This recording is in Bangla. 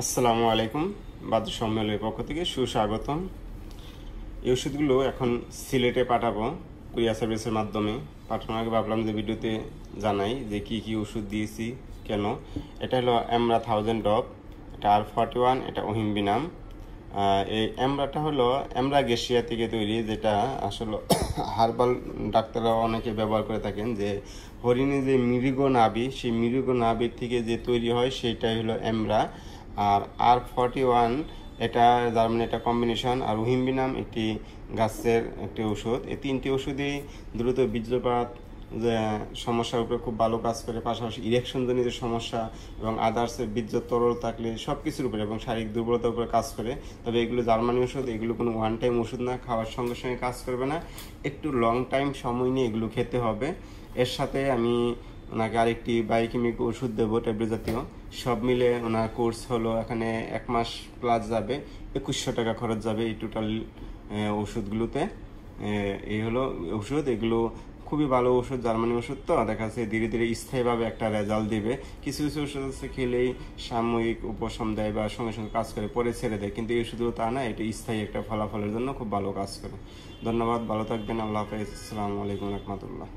আসসালামু আলাইকুম বাদ সম্মেলনের পক্ষ থেকে সুস্বাগতম এই ওষুধগুলো এখন সিলেটে পাঠাবো কুরিয়া সার্ভিসের মাধ্যমে পাঠানোর আগে ভাবলাম যে ভিডিওতে জানাই যে কি কি ওষুধ দিয়েছি কেন এটা হলো অ্যামরা থাউজেন্ড ডপ এটা আর ফর্টি ওয়ান এটা বিনাম এই অ্যামরাটা হলো অ্যামরা গেশিয়া থেকে তৈরি যেটা আসলে হার্বাল ডাক্তাররা অনেকে ব্যবহার করে থাকেন যে হরিণে যে মৃগ নাবি সেই মৃগ নাবির থেকে যে তৈরি হয় সেটাই হলো অ্যামরা আর মানে আর ফর্টি ওয়ান এটা জার্মানি এটা কম্বিনেশন আর নাম একটি গাছের একটি ওষুধ এই তিনটি ওষুধই দ্রুত বীজপাত সমস্যার উপরে খুব ভালো কাজ করে পাশাপাশি ইরেকশনজনিত সমস্যা এবং আদার্সের বীর্য তরল থাকলে সব কিছুর উপরে এবং শারীরিক দুর্বলতার উপরে কাজ করে তবে এগুলো জার্মানি ওষুধ এগুলো কোনো ওয়ান টাইম ওষুধ না খাওয়ার সঙ্গে সঙ্গে কাজ করবে না একটু লং টাইম সময় নিয়ে এগুলো খেতে হবে এর সাথে আমি ওনাকে আরেকটি বায়োকেমিক ওষুধ দেবো ট্যাবলেট জাতীয় সব মিলে ওনার কোর্স হলো এখানে এক মাস প্লাস যাবে একুশশো টাকা খরচ যাবে এই টোটাল ওষুধগুলোতে এই হলো ওষুধ এগুলো খুবই ভালো ওষুধ জার্মানি ওষুধ তো দেখা যাচ্ছে ধীরে ধীরে স্থায়ীভাবে একটা রেজাল্ট দেবে কিছু কিছু ওষুধ আছে খেলেই সাময়িক উপশম দেয় বা সঙ্গে সঙ্গে কাজ করে পরে ছেড়ে দেয় কিন্তু এই ওষুধগুলো তা না এটা স্থায়ী একটা ফলাফলের জন্য খুব ভালো কাজ করে ধন্যবাদ ভালো থাকবেন আল্লাহ হাফেজ আসসালামু আলাইকুম রহমতুল্লাহ